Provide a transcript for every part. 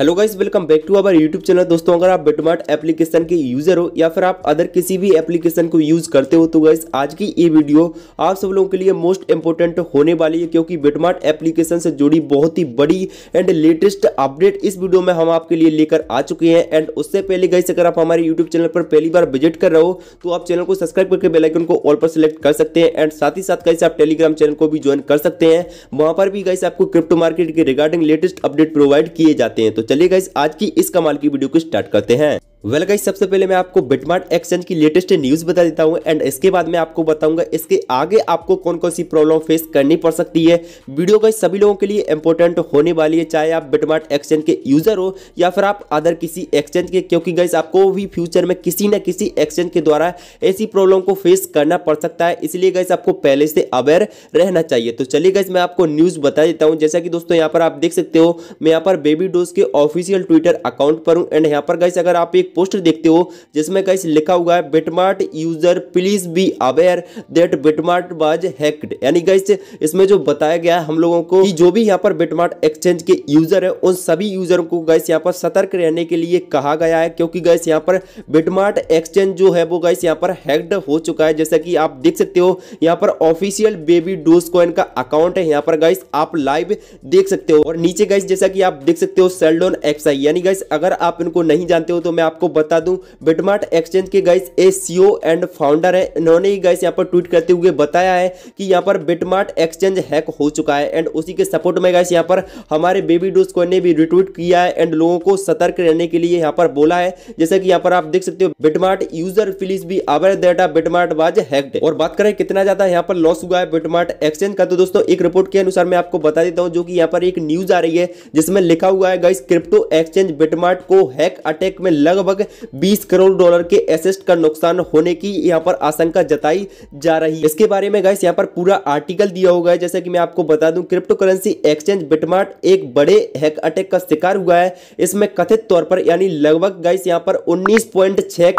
hello guys welcome back to our YouTube channel दोस्तों अगर आप बिटमार्ट एप्लीकेशन के यूज़र हो या फिर आप अदर किसी भी एप्लीकेशन को यूज़ करते हो तो गाइस आज की ये वीडियो आप सब लोगों के लिए मोस्ट इंपॉर्टेंट होने वाली है क्योंकि बिटमार्ट एप्लीकेशन से जुड़ी बहुत ही बड़ी एंड लेटेस्ट अपडेट इस वीडियो में हम आपके लिए लेकर आ चुके हैं एंड उससे पहले गाइस अगर आप हमारे यूट्यूब चैनल पर पहली बार विजिट कर रहे हो तो आप चैनल को सब्सक्राइब करके बेलाइकन को ऑल पर सिलेक्ट कर सकते हैं एंड साथ ही साथ गाइस आप टेलीग्राम चैनल को भी ज्वाइन कर सकते हैं वहाँ पर भी गाइस आपको क्रिप्टो मार्केट के रिगार्डिंग लेटेस्ट अपडेट प्रोवाइड किए जाते हैं तो चलिए गाइज आज की इस कमाल की वीडियो को स्टार्ट करते हैं वेल गाइस सबसे पहले मैं आपको बिटमार्ट एक्सचेंज की लेटेस्ट न्यूज़ बता देता हूँ एंड इसके बाद मैं आपको बताऊंगा इसके आगे आपको कौन कौन सी प्रॉब्लम फेस करनी पड़ सकती है वीडियो गाइस सभी लोगों के लिए इंपॉर्टेंट होने वाली है चाहे आप बिटमार्ट एक्सचेंज के यूज़र हो या फिर आप अदर किसी एक्सचेंज के क्योंकि गाइस आपको भी फ्यूचर में किसी न किसी एक्सचेंज के द्वारा ऐसी प्रॉब्लम को फेस करना पड़ सकता है इसलिए गाइस आपको पहले से अवेयर रहना चाहिए तो चलिए गाइस मैं आपको न्यूज़ बता देता हूँ जैसा कि दोस्तों यहाँ पर आप देख सकते हो मैं यहाँ पर बेबी डोज के ऑफिशियल ट्विटर अकाउंट पर हूँ एंड यहाँ पर गाइस अगर आप एक पोस्टर देखते हो जिसमें कहीं लिखा हुआ है BitMart user please be aware that BitMart was hacked यानी गाइस इसमें जो बताया गया है हम लोगों को कि जो भी यहाँ पर बिटमार्ट एक्सचेंज के यूजर है उन सभी यूजर को गाइस यहाँ पर सतर्क रहने के लिए कहा गया है क्योंकि गाइस यहाँ पर बिटमार्ट एक्सचेंज जो है वो गाइस यहाँ पर हैक्ड हो चुका है जैसा कि आप देख सकते हो यहाँ पर ऑफिशियल बेबी डोज कॉइन का अकाउंट है यहाँ पर गाइस आप लाइव देख सकते हो और नीचे गाइस जैसा कि आप देख सकते हो सेल्डोन एक्साई यानी गाइस अगर आप इनको नहीं जानते हो तो मैं आप आपको बता दूं बिटमार्ट एक्सचेंज के guys a C O and founder है इन्होंने ही गाइस यहां पर ट्वीट करते हुए बताया है कि यहां पर बिटमार्ट एक्सचेंज हैक हो चुका है एंड उसी के सपोर्ट में गाइस यहां पर हमारे बेबी डोज को ने भी रिट्वीट किया है एंड लोगों को सतर्क रहने के लिए यहाँ पर बोला है जैसे कि यहाँ पर आप देख सकते हो बिटमार्ट यूजर फिलिस भी our data BitMart was hacked और बात करें कितना ज्यादा यहाँ पर लॉस हुआ है बिटमार्ट एक्सचेंज का तो दोस्तों एक रिपोर्ट के अनुसार मैं आपको बता देता हूँ जो कि यहाँ पर एक न्यूज आ रही है जिसमें लिखा हुआ है गाइस क्रिप्टो एक्सचेंज बिटमार्ट को हैक अटैक में लगभग लगभग 20 करोड़ डॉलर के एसेस्ट का नुकसान होने की यहाँ पर आशंका जताई जा रही है इसके बारे में गाइस यहाँ पर पूरा आर्टिकल दिया होगा जैसे कि मैं आपको बता दूं क्रिप्टो करेंसी एक्सचेंज बिटमार्ट एक बड़े हैक अटैक का शिकार हुआ है इसमें कथित तौर पर यानी लगभग गाइस यहाँ पर उन्नीस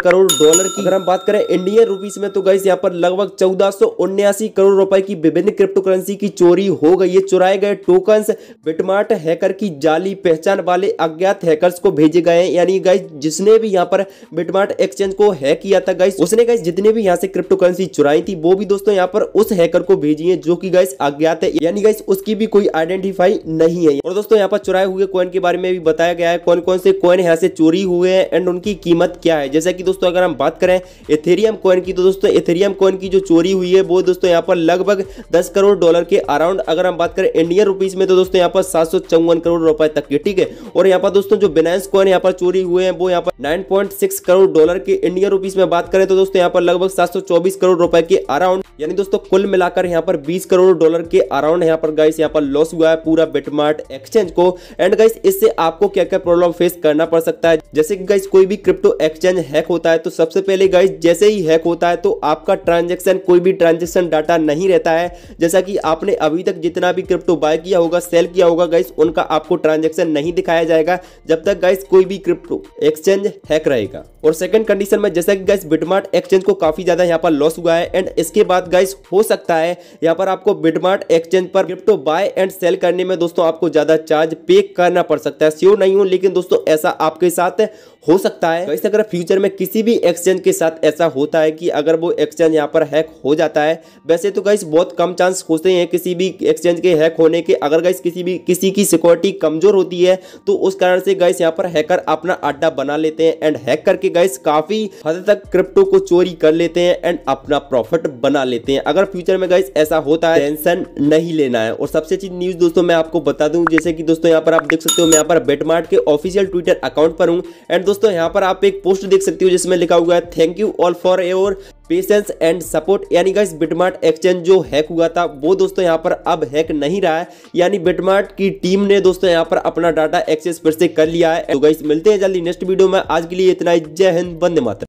करोड़ डॉलर की अगर हम बात करें इंडियन रूपीज में तो गाइस यहाँ पर लगभग चौदह करोड़ रुपए की विभिन्न क्रिप्टो करेंसी की चोरी हो गई है चुराए गए टोकन बिटमार्ट हैकर की जाली पहचान वाले अज्ञात हैकर को भेजे गए यानी गाइस जिसने भी यहाँ पर बिटमार्ट एक्सचेंज को हैक किया था गाइस उसने गाइस जितने भी यहाँ से क्रिप्टो करेंसी चुराई थी वो भी दोस्तों यहाँ पर उस हैकर को भेजी है जो की गाइस अज्ञात है यानी गाइस उसकी भी कोई आइडेंटिफाई नहीं है और दोस्तों यहाँ पर चुराए हुए कॉइन के बारे में भी बताया गया है कौन कौन से कॉइन यहाँ से चोरी हुए हैं एंड उनकी कीमत क्या है जैसा की दोस्तों अगर हम बात करें एथेरियम कॉइन की तो दोस्तों एथेरियम कॉइन की जो चोरी हुई है वो दोस्तों यहाँ पर लगभग दस करोड़ डॉलर के अराउंड अगर हम बात करें इंडियन रुपीज में तो दोस्तों यहाँ पर सात करोड़ रुपए तक के ठीक है और यहाँ पर दोस्तों जो बेनाइस कॉइन यहाँ पर चोरी हुए हैं वो यहाँ पर 9.6 करोड़ डॉलर के इंडियन रुपीस में बात करें तो दोस्तों यहाँ पर लगभग 724 करोड़ रुपए के अराउंड यानी दोस्तों कुल मिलाकर यहाँ पर 20 करोड़ डॉलर के अराउंड यहाँ पर गाइस यहाँ पर लॉस हुआ है पूरा बिटमार्ट एक्सचेंज को एंड गाइस इससे आपको क्या क्या प्रॉब्लम फेस करना पड़ सकता है जैसे कि गाइस कोई भी क्रिप्टो एक्सचेंज हैक होता है तो सबसे पहले गाइस जैसे ही हैक होता है तो आपका ट्रांजेक्शन कोई भी ट्रांजेक्शन डाटा नहीं रहता है जैसा की आपने अभी तक जितना भी क्रिप्टो बाय किया होगा सेल किया होगा गाइस उनका आपको ट्रांजेक्शन नहीं दिखाया जाएगा जब तक गाइस कोई भी क्रिप्टो एक्सचेंज हैक रहेगा और सेकंड कंडीशन में जैसा कि गाइस बिटमार्ट एक्सचेंज को काफी ज्यादा यहाँ पर लॉस हुआ है एंड इसके बाद गाइस हो सकता है यहाँ पर आपको बिटमार्ट एक्सचेंज पर क्रिप्टो बाय एंड सेल करने में दोस्तों आपको ज्यादा चार्ज पे करना पड़ सकता है श्योर नहीं हूँ लेकिन दोस्तों ऐसा आपके साथ हो सकता है वैसे अगर फ्यूचर में किसी भी एक्सचेंज के साथ ऐसा होता है कि अगर वो एक्सचेंज यहाँ पर हैक हो जाता है वैसे तो गाइस बहुत कम चांस होते हैं किसी भी एक्सचेंज के हैक होने के अगर गाइस किसी भी किसी की सिक्योरिटी कमजोर होती है तो उस कारण से गाइस यहाँ पर हैकर अपना अड्डा बना लेते हैं एंड हैक करके गाइस काफी हद तक क्रिप्टो को चोरी कर लेते हैं एंड अपना प्रॉफिट बना लेते हैं अगर फ्यूचर में गाइस ऐसा होता है टेंशन नहीं लेना है और सबसे अच्छी न्यूज दोस्तों मैं आपको बता दूं जैसे कि दोस्तों यहाँ पर आप देख सकते हो मैं यहाँ पर बेटमार्ट के ऑफिशियल ट्विटर अकाउंट पर हूँ एंड दोस्तों यहाँ पर आप एक पोस्ट देख सकते हो जिसमें लिखा हुआ है thank you all for ever patience and support यानी गाइस बिटमार्ट एक्सचेंज जो हैक हुआ था वो दोस्तों यहाँ पर अब हैक नहीं रहा है यानी बिटमार्ट की टीम ने दोस्तों यहाँ पर अपना डाटा एक्सेस फिर से कर लिया है तो गाइस मिलते हैं जल्दी नेक्स्ट वीडियो में आज के लिए इतना ही जय हिंद वंदे मातरम